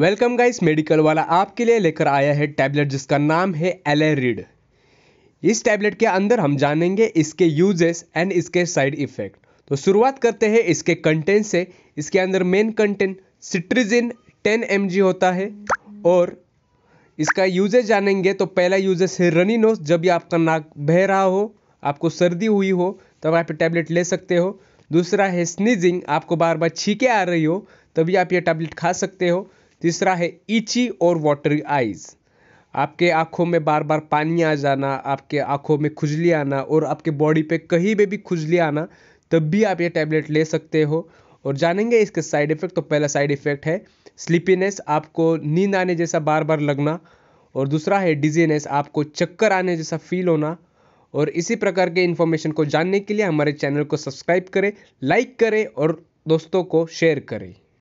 welcome guys medical वाला आपके लिए लेकर आया है टैबलेट जिसका नाम है एलेरिड इस टैबलेट के अंदर हम जानेंगे इसके यूजेस एंड इसके साइड इफेक्ट तो शुरुआत करते हैं इसके कंटेंट से इसके अंदर मेन कंटेंट सिट्रिजिन 10 एम होता है और इसका यूजेज जानेंगे तो पहला यूजेज है रनी नोस जब भी आपका नाक बह रहा हो आपको सर्दी हुई हो तब तो आप ये टैबलेट ले सकते हो दूसरा है स्नीजिंग आपको बार बार छीके आ रही हो तभी आप ये टैबलेट खा सकते हो तीसरा है ईची और वाटरी आइज़ आपके आंखों में बार बार पानी आ जाना आपके आंखों में खुजली आना और आपके बॉडी पे कहीं पे भी खुजली आना तब भी आप ये टैबलेट ले सकते हो और जानेंगे इसके साइड इफ़ेक्ट तो पहला साइड इफ़ेक्ट है स्लीपीनेस आपको नींद आने जैसा बार बार लगना और दूसरा है डिजीनेस आपको चक्कर आने जैसा फील होना और इसी प्रकार के इन्फॉर्मेशन को जानने के लिए हमारे चैनल को सब्सक्राइब करें लाइक करें और दोस्तों को शेयर करें